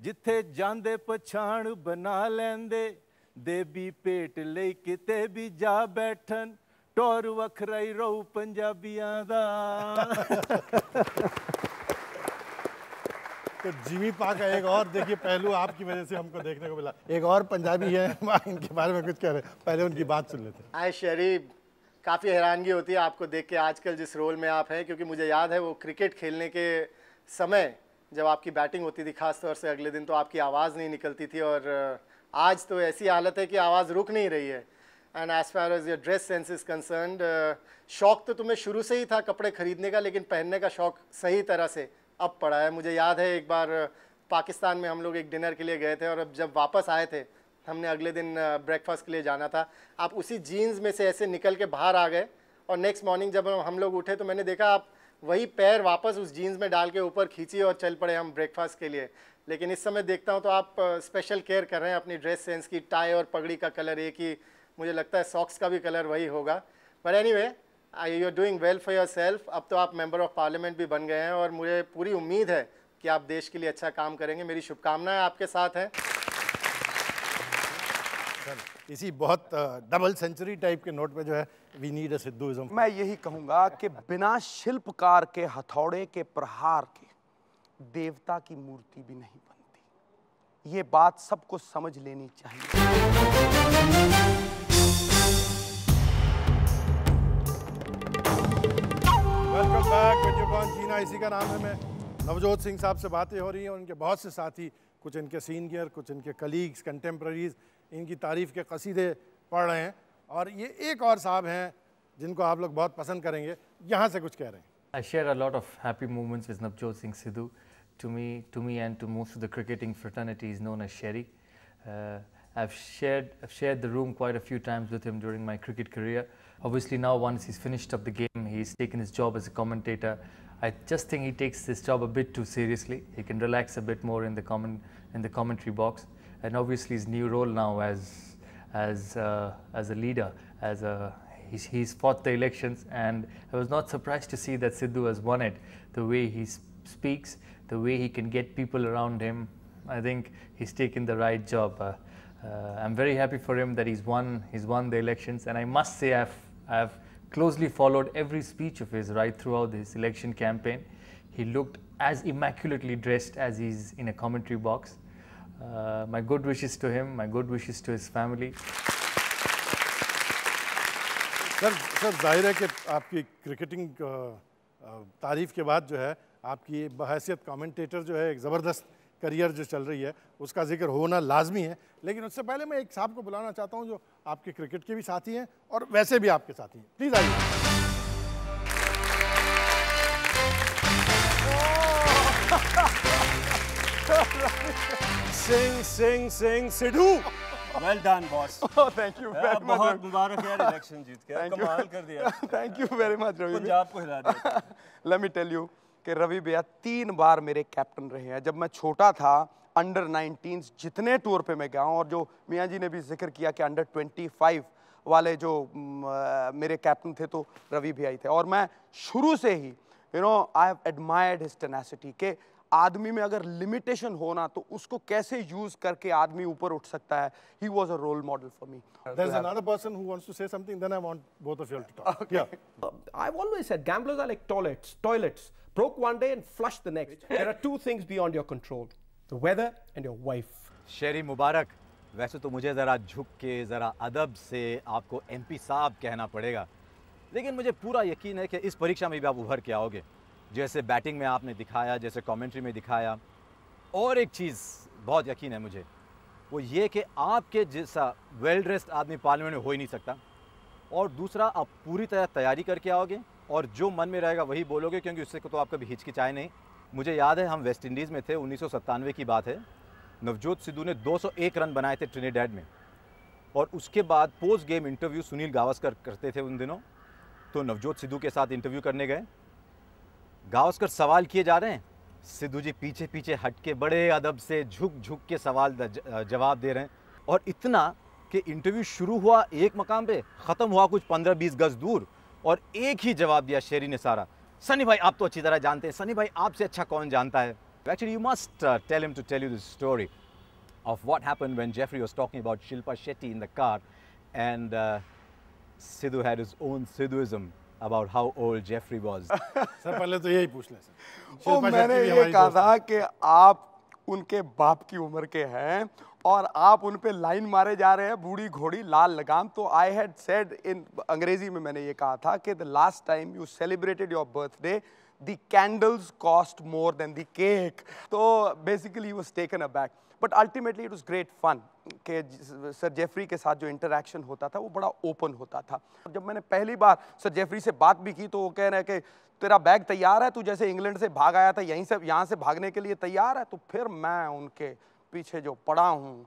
ਜਿੱਥੇ ਜਾਂਦੇ ਪਛਾਣ ਬਣਾ ਲੈਂਦੇ ਦੇਬੀ ਭੇਟ ਲਈ ਕਿਤੇ ਵੀ ਜਾ ਬੈਠਣ ਟੌਰ ਵੱਖਰਾ ਹੀ ਰਹੁ ਪੰਜਾਬੀਆਂ ਦਾ तो जीवी पा का एक और देखिए पहलू आपकी वजह से हमको देखने को मिला एक और पंजाबी है [LAUGHS] इनके बारे में कुछ कह रहे हैं पहले उनकी बात सुन लेते हैं आय शरीफ काफ़ी हैरानगी होती है आपको देख के आजकल जिस रोल में आप हैं क्योंकि मुझे याद है वो क्रिकेट खेलने के समय जब आपकी बैटिंग होती थी खासतौर से अगले दिन तो आपकी आवाज़ नहीं निकलती थी और आज तो ऐसी हालत है कि आवाज़ रुक नहीं रही है and as far as your dress sense is concern शौक़ तो तुम्हें शुरू से ही था कपड़े खरीदने का लेकिन पहनने का शौक़ सही तरह से अब पड़ा है मुझे याद है एक बार uh, पाकिस्तान में हम लोग एक डिनर के लिए गए थे और अब जब वापस आए थे हमने अगले दिन ब्रेकफास्ट uh, के लिए जाना था आप उसी जीन्स में से ऐसे निकल के बाहर आ गए और नेक्स्ट मॉर्निंग जब हम लोग उठे तो मैंने देखा आप वही पैर वापस उस जीन्स में डाल के ऊपर खींची और चल पड़े हम ब्रेकफास्ट के लिए लेकिन इस समय देखता हूँ तो आप स्पेशल uh, केयर कर रहे हैं अपनी ड्रेस सेंस की टाई और पगड़ी का कलर एक ही मुझे लगता है सॉक्स का भी कलर वही होगा but anyway you are doing well for yourself अब तो आप मेंबर ऑफ पार्लियामेंट भी बन गए हैं और मुझे पूरी उम्मीद है कि आप देश के लिए अच्छा काम करेंगे मेरी शुभकामनाएं आपके साथ हैं इसी बहुत डबल सेंचुरी टाइप के नोट पे जो है वी नीड सिद्धूइज्म मैं यही कहूंगा कि बिना शिल्पकार के हथौड़े के प्रहार के देवता की मूर्ति भी नहीं बनती ये बात सबको समझ लेनी चाहिए वीडियो कौन जीना इसी का नाम है मैं नवजोत सिंह साहब से बातें हो रही हैं उनके बहुत से साथी कुछ इनके सीनियर कुछ इनके कलीग्स कंटेम्प्रेरीज इनकी तारीफ़ के कसीदे पढ़ रहे हैं और ये एक और साहब हैं जिनको आप लोग बहुत पसंद करेंगे यहाँ से कुछ कह रहे हैं I share a lot of happy moments is Navjot Singh Sidhu to me to me and to most of the cricketing fraternity is known as Sherry I share share the room quite a few times with him during my cricket career Obviously, now once he's finished up the game, he's taken his job as a commentator. I just think he takes this job a bit too seriously. He can relax a bit more in the comment in the commentary box, and obviously his new role now as as uh, as a leader, as a he's, he's fought the elections, and I was not surprised to see that Sidhu has won it. The way he speaks, the way he can get people around him, I think he's taken the right job. Uh, uh, I'm very happy for him that he's won. He's won the elections, and I must say I've I have closely followed every speech of his right throughout his election campaign. He looked as immaculately dressed as he's in a commentary box. Uh, my good wishes to him, my good wishes to his family. Sir sir जाहिर है कि आपकी cricketing uh, uh, तारीफ के बाद जो है आपकी बहसीत कमेंटेटर जो है एक करियर जो चल रही है उसका जिक्र होना लाजमी है लेकिन उससे पहले मैं एक साहब को बुलाना चाहता हूँ जो आपके क्रिकेट के भी साथी हैं और वैसे भी आपके साथी हैं प्लीज़ आइए Singh Singh Singh Sidhu well done boss thank you very much बहुत मुबारक यार इलेक्शन जीत के [LAUGHS] कमाल कर दिया thank you very much Ravi Punjab को हिला दिया लेट मी टेल यू कि रवि भैया तीन बार मेरे कैप्टन रहे हैं जब मैं छोटा था अंडर नाइनटीन जितने टूर पे मैं गया हूँ और जो मियाँ जी ने भी जिक्र किया कि अंडर ट्वेंटी फाइव वाले जो आ, मेरे कैप्टन थे तो रवि भैया ही थे और मैं शुरू से ही you know I have admired his tenacity के आदमी में अगर लिमिटेशन हो ना तो उसको कैसे यूज करके आदमी ऊपर उठ सकता है he was a role model for me there is another person who wants to say something then I want both of you to talk I have always said gamblers are like toilets toilets broke one day and flushed the next. There are two things beyond your control, the weather and your wife. शेरी मुबारक वैसे तो मुझे ज़रा झुक के ज़रा अदब से आपको एमपी साहब कहना पड़ेगा लेकिन मुझे पूरा यकीन है कि इस परीक्षा में भी आप उभर के आओगे जैसे बैटिंग में आपने दिखाया जैसे कमेंट्री में दिखाया और एक चीज़ बहुत यकीन है मुझे वो ये कि आपके जैसा वेल ड्रेस्ड आदमी पार्लियामेंट में हो ही नहीं सकता और दूसरा आप पूरी तरह तैयारी करके आओगे और जो मन में रहेगा वही बोलोगे क्योंकि उससे तो आप कभी हिचकिचाए नहीं मुझे याद है हम वेस्ट इंडीज़ में थे उन्नीस की बात है नवजोत सिद्धू ने 201 रन बनाए थे ट्रिनिडेड में और उसके बाद post game interview Sunil Gavaskar करते थे उन दिनों तो नवजोत सिद्धू के साथ इंटरव्यू करने गए गावस्कर सवाल किए जा रहे हैं सिद्धू जी पीछे पीछे हट के बड़े अदब से झुक झुक के सवाल जवाब दे रहे हैं और इतना कि इंटरव्यू शुरू हुआ एक मकाम पे ख़त्म हुआ कुछ पंद्रह बीस गज दूर और एक ही जवाब दिया शेरी ने सारा सनी भाई आप तो अच्छी तरह जानते हैं सनी भाई आपसे अच्छा कौन जानता है actually you must tell him to tell you this story of what happened when Geoffrey was talking about Shilpa Shetty in the car and Sidhu had his own Sidhuism about how old Geoffrey was sir पहले तो यही पूछ लें sir ओ मैंने ये कहा था कि आप उनके बाप की उम्र के हैं और आप उन पे लाइन मारे जा रहे हैं बूढ़ी घोड़ी लाल लगाम तो आई हैड सेड इन अंग्रेजी में मैंने ये कहा था कि the last time you celebrated your birthday the candles cost more than the cake तो basically was taken a back but ultimately it was great fun के सर जेफरी के साथ जो इंटरेक्शन होता था वो बड़ा ओपन होता था जब मैंने पहली बार सर जेफरी से बात भी की तो वो कह रहे हैं कि तेरा बैग तैयार है तू जैसे इंग्लैंड से भाग आया था यहीं से यहाँ से भागने के लिए तैयार है तो फिर मैं उनके पीछे जो पड़ा हूँ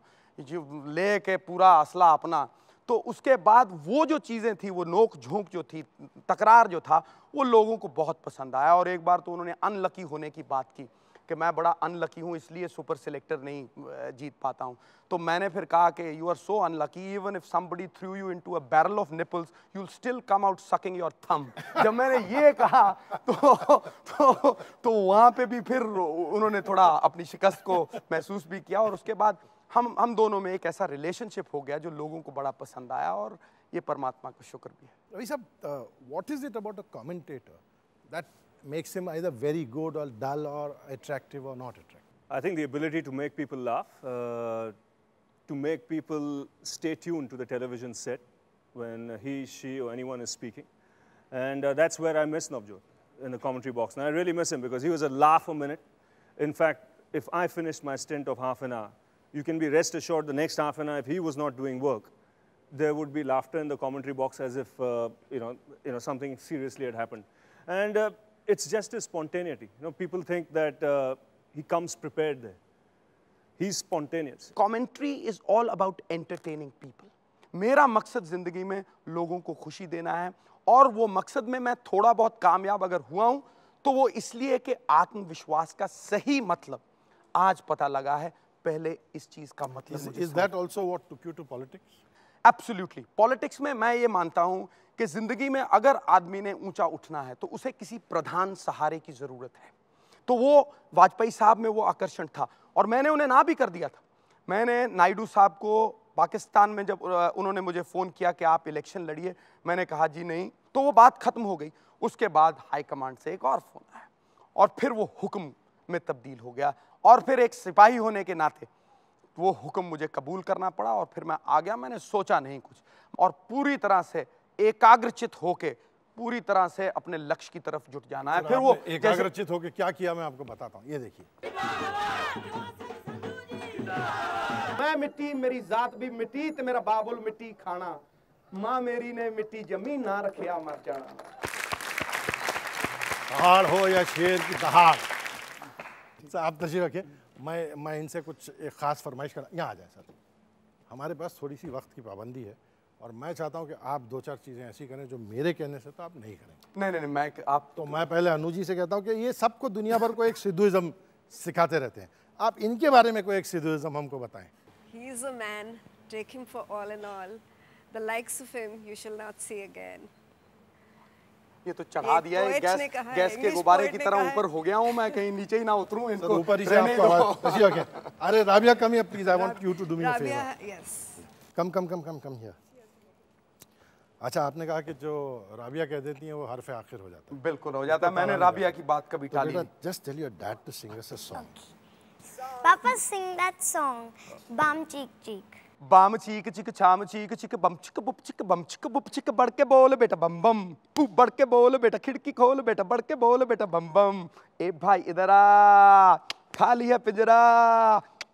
जो ले के पूरा असला अपना तो उसके बाद वो जो चीज़ें थी वो नोक झोंक जो थी तकरार जो था वो लोगों को बहुत पसंद आया और एक बार तो उन्होंने अनलकी होने की बात की कि मैं बड़ा अनलकी हूँ इसलिए सुपर सिलेक्टर नहीं जीत पाता हूँ तो मैंने फिर कहा कि you are so unlucky even if somebody threw you into a barrel of nipples you still come out sucking your thumb जब मैंने ये कहा तो तो, तो वहाँ पे भी फिर उन्होंने थोड़ा अपनी शिकस्त को महसूस भी किया और उसके बाद हम हम दोनों में एक ऐसा रिलेशनशिप हो गया जो लोगों को बड़ा पसंद आया और ये परमात्मा का शुक्र भी है रवि साहब what is it about a commentator that makes him either very good or dull or attractive or not attractive? I think the ability to make people laugh, uh, to make people stay tuned to the television set when he, she, or anyone is speaking. And uh, that's where I miss Navjot in the commentary box. And I really miss him because he was a laugh a minute. In fact, if I finished my stint of half an hour, you can be rest assured the next half an hour, if he was not doing work, there would be laughter in the commentary box as if uh, you know you know something seriously had happened and uh, it's just his spontaneity. You know, people think that uh, he comes prepared there. He's spontaneous. Commentary is all about entertaining people. मेरा मकसद ज़िंदगी में लोगों को खुशी देना है और वो मकसद में मैं थोड़ा बहुत कामयाब अगर हुआ हूँ तो वो इसलिए कि आत्मविश्वास का सही मतलब आज पता लगा है पहले इस चीज़ का मतलब is, मुझे is that also what took you to politics? Absolutely. Politics में मैं ये मानता हूँ कि ज़िंदगी में अगर आदमी ने ऊंचा उठना है तो उसे किसी प्रधान सहारे की ज़रूरत है तो वो वाजपेयी साहब में वो आकर्षण था और मैंने उन्हें ना भी कर दिया था मैंने नायडू साहब को पाकिस्तान में जब उन्होंने मुझे फ़ोन किया कि आप इलेक्शन लड़िए मैंने कहा जी नहीं तो वो बात ख़त्म हो गई उसके बाद हाई कमांड से एक और फ़ोन आया और फिर वो हुक्म में तब्दील हो गया और फिर एक सिपाही होने के नाते वो हुक्म मुझे कबूल करना पड़ा और फिर मैं आ गया मैंने सोचा नहीं कुछ और पूरी तरह से एकाग्रचित होके पूरी तरह से अपने लक्ष्य की तरफ जुट जाना है फिर वो एकाग्रचित होके क्या किया मैं आपको बताता हूँ ये देखिए मैं मिट्टी मेरी जात भी मिट्टी तो मेरा बाबुल मिट्टी खाना माँ मेरी ने मिट्टी जमीन ना रखिया मर जाना पहाड़ हो या शेर की दहाड़ अच्छा, आप तशरी रखिए मैं मैं इनसे कुछ एक ख़ास फरमाइश कर यहाँ आ जाए सर हमारे पास थोड़ी सी वक्त की पाबंदी है और मैं चाहता हूं कि आप दो चार चीज़ें ऐसी करें जो मेरे कहने से तो आप नहीं करेंगे नहीं नहीं नहीं मैं आप तो मैं पहले अनु जी से कहता हूं कि ये सबको दुनिया भर को एक सिद्धुज़म सिखाते रहते हैं आप इनके बारे में कोई एक सिद्धुज़म हमको बताएं he is a man take him for all and all the likes of him you shall not see again ये तो चढ़ा दिया है गैस गैस के गुब्बारे की तरह ऊपर हो गया हूं मैं कहीं नीचे ही ना उतरूं इनको ऊपर ही से आपको आवाज अरे Rabia come here please I want you to do me a favour Rabia yes come come come come come here अच्छा आपने कहा कि जो राबिया कह देती है वो हरफ आखिर हो जाता है बिल्कुल हो जाता है तो मैंने राबिया की बात कभी तो टाली just tell your dad to sing us a song papa sing that song बम चीक चीक बम चीक चिक छाम चीक चिक बम चिक बुप चिक बम चिक बुप चिक बढ़ के बोल बेटा बम बम तू बढ़ के बोल बेटा खिड़की खोल बेटा बढ़ के बोल बेटा बम बम ए भाई इधर आ खाली है पिंजरा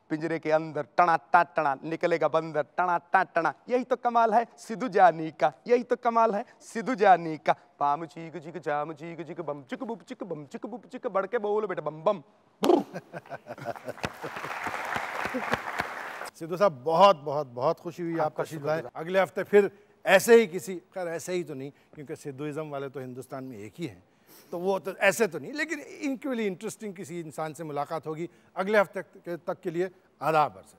पिंजरे के अंदर टणा टा टणा निकलेगा बंदर टणा टा टणा यही तो कमाल है सिधु जानी का यही तो कमाल है सिधु जानी का पाम चीक चीक जाम चीक चीक बम चिक बुप चिक बम चिक बुप चिक बड़के बोल बेटा बम बम [LAUGHS] सिद्धू साहब बहुत बहुत बहुत खुशी हुई आपका शिवाय अगले हफ्ते फिर ऐसे ही किसी खैर ऐसे ही तो नहीं क्योंकि सिद्धुज़म वाले तो हिंदुस्तान में एक ही हैं तो वो तो ऐसे तो नहीं लेकिन इनके लिए इंटरेस्टिंग किसी इंसान से मुलाकात होगी अगले हफ्ते तक के लिए आदाब से